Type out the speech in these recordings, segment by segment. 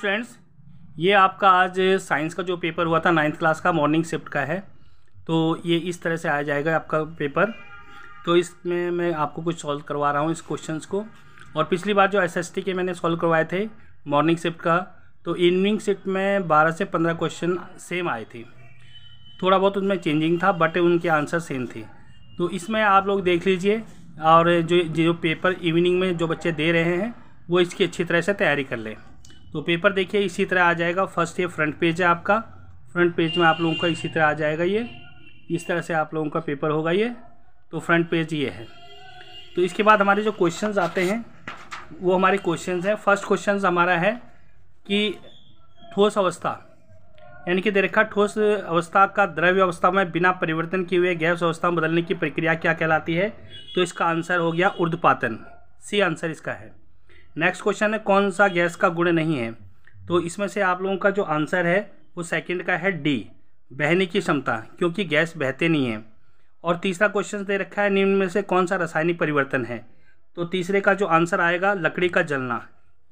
friends ये आपका आज साइंस का जो पेपर हुआ था नाइन्थ क्लास का मॉर्निंग शिफ्ट का है तो ये इस तरह से आ जाएगा आपका पेपर तो इसमें मैं आपको कुछ सॉल्व करवा रहा हूँ इस क्वेश्चंस को और पिछली बार जो एस के मैंने सॉल्व करवाए थे मॉर्निंग शिफ्ट का तो इवनिंग शिफ्ट में बारह से पंद्रह क्वेश्चन सेम आए थे थोड़ा बहुत उनमें चेंजिंग था बट उनके आंसर सेम थे तो इसमें आप लोग देख लीजिए और जो जो पेपर इवनिंग में जो बच्चे दे रहे हैं वो इसकी अच्छी तरह से तैयारी कर लें तो पेपर देखिए इसी तरह आ जाएगा फर्स्ट ये फ्रंट पेज है आपका फ्रंट पेज में आप लोगों का इसी तरह आ जाएगा ये इस तरह से आप लोगों का पेपर होगा ये तो फ्रंट पेज ये है तो इसके बाद हमारे जो क्वेश्चन आते हैं वो हमारे क्वेश्चन हैं फर्स्ट क्वेश्चन हमारा है कि ठोस अवस्था यानी कि देखा ठोस अवस्था का द्रव्य अवस्था में बिना परिवर्तन किए हुए गैस अवस्था में बदलने की प्रक्रिया क्या कहलाती है तो इसका आंसर हो गया उर्दपातन सी आंसर इसका है नेक्स्ट क्वेश्चन है कौन सा गैस का गुण नहीं है तो इसमें से आप लोगों का जो आंसर है वो सेकंड का है डी बहने की क्षमता क्योंकि गैस बहते नहीं है और तीसरा क्वेश्चन दे रखा है निम्न में से कौन सा रासायनिक परिवर्तन है तो तीसरे का जो आंसर आएगा लकड़ी का जलना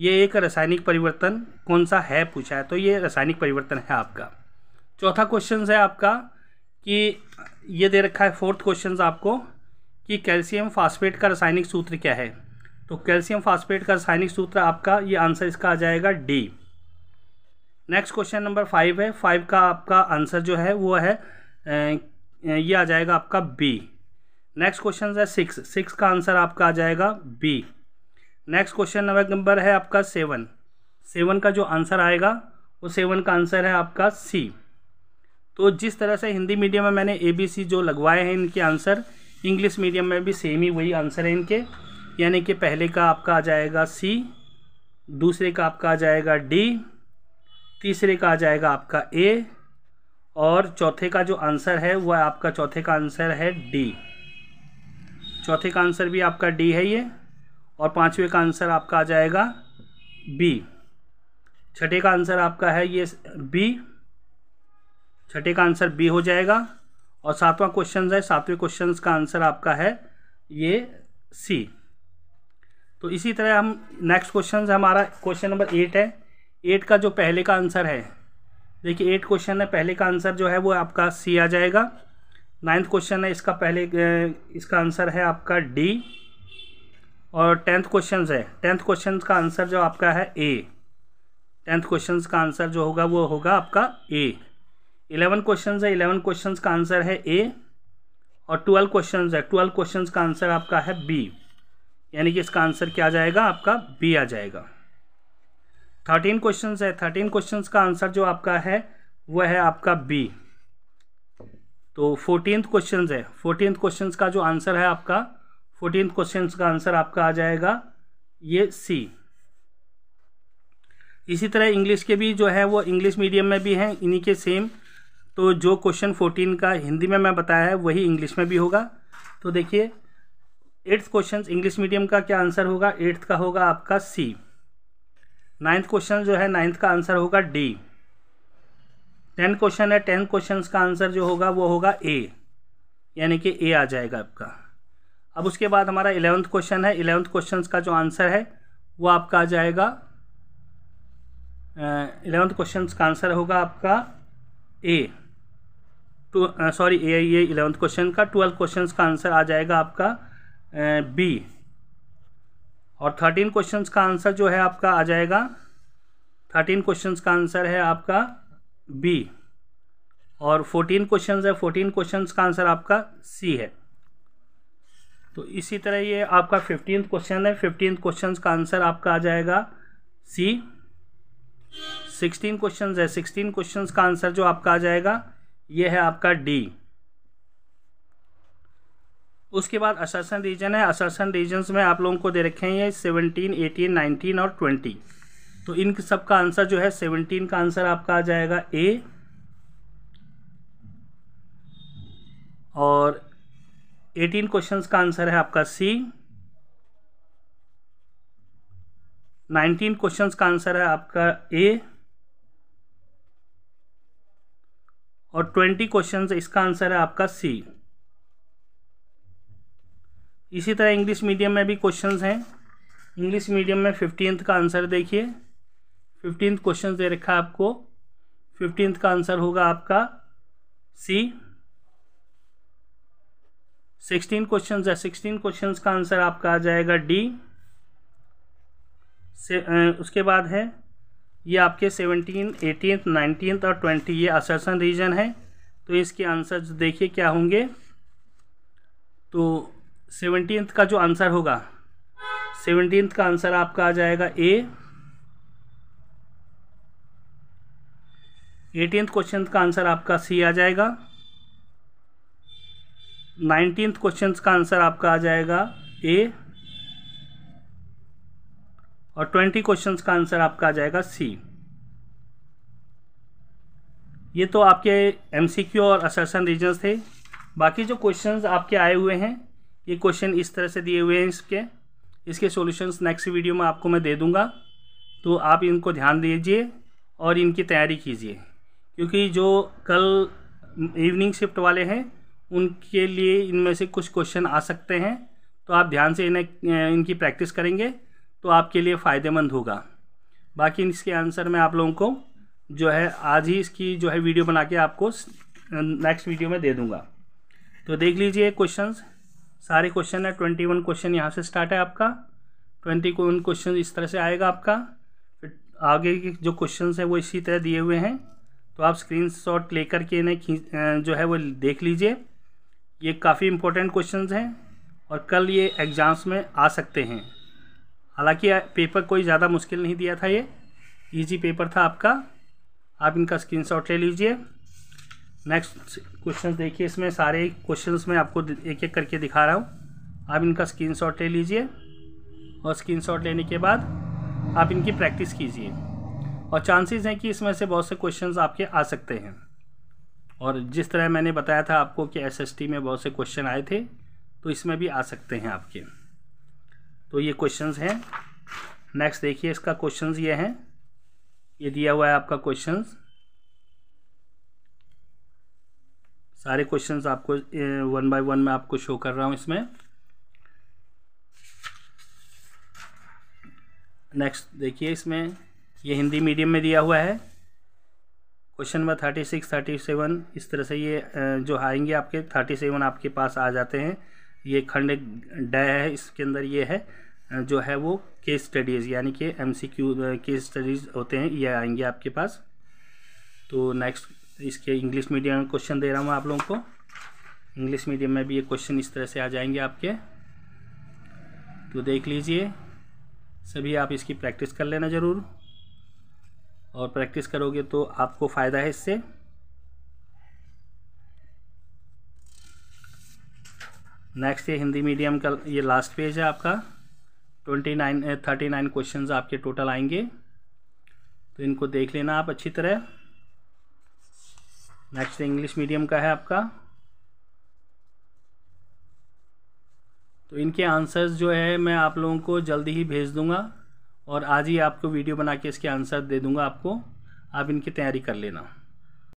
ये एक रासायनिक परिवर्तन कौन सा है पूछा है तो ये रासायनिक परिवर्तन है आपका चौथा क्वेश्चन है आपका कि ये दे रखा है फोर्थ क्वेश्चन आपको कि कैल्शियम फास्फेट का रासायनिक सूत्र क्या है तो कैल्शियम फास्फेट का रासायनिक सूत्र आपका ये आंसर इसका आ जाएगा D next question number five है फाइव का आपका आंसर जो है वो है ये आ जाएगा आपका बी नेक्स्ट क्वेश्चन है सिक्स सिक्स का आंसर आपका आ जाएगा बी नेक्स्ट क्वेश्चन नंबर है आपका सेवन सेवन का जो आंसर आएगा वो सेवन का आंसर है आपका सी तो जिस तरह से हिंदी मीडियम में मैंने ए बी सी जो लगवाए हैं इनके आंसर इंग्लिश मीडियम में भी सेम ही वही आंसर है इनके यानी कि पहले का आपका आ जाएगा सी दूसरे का आपका आ जाएगा डी तीसरे का आ जाएगा आपका ए और चौथे का जो आंसर है वह आपका चौथे का आंसर है डी चौथे का आंसर भी आपका डी है ये और पाँचवें का आंसर आपका आ जाएगा बी छठे का आंसर आपका है ये बी छठे का आंसर बी हो जाएगा और सातवां क्वेश्चन है सातवें क्वेश्चन का आंसर आपका है ये सी तो इसी तरह हम नेक्स्ट क्वेश्चन हमारा क्वेश्चन नंबर एट है एट का जो पहले का आंसर है देखिए एट क्वेश्चन है पहले का आंसर जो है वो आपका सी आ जाएगा नाइन्थ क्वेश्चन है इसका पहले इसका आंसर है आपका डी और टेंथ क्वेश्चन है टेंथ क्वेश्चन का आंसर जो आपका है ए टेंथ क्वेश्चन का आंसर जो होगा वो होगा आपका ए इलेवन क्वेश्चन है इलेवन क्वेश्चन का आंसर है ए और ट्वेल्व क्वेश्चन है ट्वेल्व क्वेश्चन का आंसर आपका है बी यानी कि इसका आंसर क्या आ जाएगा आपका बी आ जाएगा थर्टीन क्वेश्चंस है थर्टीन क्वेश्चंस का आंसर जो आपका है वह है आपका बी तो फोर्टीन क्वेश्चंस है फोर्टीन क्वेश्चंस का जो आंसर है आपका फोर्टीन क्वेश्चंस का आंसर आपका आ जाएगा ये सी इसी तरह इंग्लिश के भी जो है वो इंग्लिश मीडियम में भी हैं इन्हीं के सेम तो जो क्वेश्चन फोर्टीन का हिंदी में मैं बताया है वही इंग्लिश में भी होगा तो देखिए एट्थ क्वेश्चन इंग्लिश मीडियम का क्या आंसर होगा एट्थ का होगा आपका सी नाइन्थ क्वेश्चन जो है नाइन्थ का आंसर होगा डी टेन क्वेश्चन है टेन क्वेश्चन का आंसर जो होगा वो होगा ए यानी कि ए आ जाएगा आपका अब उसके बाद हमारा इलेवंथ क्वेश्चन है इलेवंथ क्वेश्चन का जो आंसर है वो आपका आ जाएगा इलेवंथ क्वेश्चन का आंसर होगा आपका ए टू सॉरी ए ये इलेवंथ क्वेश्चन का ट्वेल्थ क्वेश्चन का आंसर आ जाएगा आपका बी और थर्टीन क्वेश्चंस का आंसर जो है आपका आ जाएगा थर्टीन क्वेश्चंस का आंसर है आपका बी और फोर्टीन क्वेश्चंस है फोर्टीन क्वेश्चंस का आंसर आपका सी है तो इसी तरह ये आपका फिफ्टीन क्वेश्चन है फिफ्टीन क्वेश्चंस का आंसर आपका आ जाएगा सी सिक्सटीन क्वेश्चंस है सिक्सटीन क्वेश्चंस का आंसर जो आपका आ जाएगा ये है आपका डी उसके बाद असर्सन रीजन है असर्सन रीजन्स में आप लोगों को दे रखे हैं ये सेवनटीन एटीन नाइनटीन और ट्वेंटी तो इन सब का आंसर जो है सेवनटीन का आंसर आपका आ जाएगा ए और एटीन क्वेश्चंस का आंसर है आपका सी नाइनटीन क्वेश्चंस का आंसर है आपका ए और ट्वेंटी क्वेश्चंस इसका आंसर है आपका सी इसी तरह इंग्लिश मीडियम में भी क्वेश्चंस हैं इंग्लिश मीडियम में फिफ्टींथ का आंसर देखिए फिफ्टींथ क्वेश्चन दे रखा है आपको फिफ्टींथ का आंसर होगा आपका सी सिक्सटीन क्वेश्चन है सिक्सटीन क्वेश्चन का आंसर आपका आ जाएगा डी से उसके बाद है ये आपके सेवनटीन एटीनथ नाइनटीनथ और ट्वेंटी ये असर्सन रीजन है तो इसके आंसर देखिए क्या होंगे तो सेवनटीन का जो आंसर होगा सेवनटीन का आंसर आपका आ जाएगा ए एटीनथ क्वेश्चन का आंसर आपका सी आ जाएगा नाइनटीन क्वेश्चन का आंसर आपका आ जाएगा ए और ट्वेंटी क्वेश्चन का आंसर आपका आ जाएगा सी ये तो आपके एमसीक्यू और असर्सन रीजन्स थे बाकी जो क्वेश्चंस आपके आए हुए हैं ये क्वेश्चन इस तरह से दिए हुए हैं इसके इसके सॉल्यूशंस नेक्स्ट वीडियो में आपको मैं दे दूंगा तो आप इनको ध्यान दीजिए और इनकी तैयारी कीजिए क्योंकि जो कल इवनिंग शिफ्ट वाले हैं उनके लिए इनमें से कुछ क्वेश्चन आ सकते हैं तो आप ध्यान से इन्हें इनकी प्रैक्टिस करेंगे तो आपके लिए फ़ायदेमंद होगा बाकी इसके आंसर मैं आप लोगों को जो है आज ही इसकी जो है वीडियो बना के आपको नेक्स्ट वीडियो में दे दूँगा तो देख लीजिए क्वेश्चंस सारे क्वेश्चन है ट्वेंटी वन क्वेश्चन यहाँ से स्टार्ट है आपका ट्वेंटी वन क्वेश्चन इस तरह से आएगा आपका फिर आगे के जो क्वेश्चन है वो इसी तरह दिए हुए हैं तो आप स्क्रीन शॉट ले करके इन्हें जो है वो देख लीजिए ये काफ़ी इम्पोर्टेंट क्वेश्चन हैं और कल ये एग्ज़ाम्स में आ सकते हैं हालांकि पेपर कोई ज़्यादा मुश्किल नहीं दिया था ये इजी पेपर था आपका आप इनका स्क्रीनशॉट ले लीजिए नेक्स्ट क्वेश्चन देखिए इसमें सारे क्वेश्चन में आपको एक एक करके दिखा रहा हूँ आप इनका स्क्रीन ले लीजिए और स्क्रीन लेने के बाद आप इनकी प्रैक्टिस कीजिए और चांसेस हैं कि इसमें से बहुत से क्वेश्चन आपके आ सकते हैं और जिस तरह मैंने बताया था आपको कि एसएसटी में बहुत से क्वेश्चन आए थे तो इसमें भी आ सकते हैं आपके तो ये क्वेश्चन हैं नेक्स्ट देखिए इसका क्वेश्चन ये हैं ये दिया हुआ है आपका क्वेश्चन सारे क्वेश्चंस आपको वन बाय वन में आपको शो कर रहा हूँ इसमें नेक्स्ट देखिए इसमें ये हिंदी मीडियम में दिया हुआ है question number thirty six thirty seven इस तरह से ये जो आएंगे आपके थर्टी सेवन आपके पास आ जाते हैं ये खंड ड है इसके अंदर ये है जो है वो केस स्टडीज़ यानी कि क्यू केस स्टडीज़ होते हैं ये आएंगे आपके पास तो नेक्स्ट इसके इंग्लिश मीडियम में क्वेश्चन दे रहा हूँ आप लोगों को इंग्लिश मीडियम में भी ये क्वेश्चन इस तरह से आ जाएंगे आपके तो देख लीजिए सभी आप इसकी प्रैक्टिस कर लेना ज़रूर और प्रैक्टिस करोगे तो आपको फ़ायदा है इससे नेक्स्ट ये हिंदी मीडियम का ये लास्ट पेज है आपका twenty nine thirty nine question आपके टोटल आएंगे तो इनको देख लेना आप अच्छी तरह नेक्स्ट इंग्लिश मीडियम का है आपका तो इनके आंसर्स जो है मैं आप लोगों को जल्दी ही भेज दूंगा और आज ही आपको वीडियो बना के इसके आंसर दे दूंगा आपको आप इनकी तैयारी कर लेना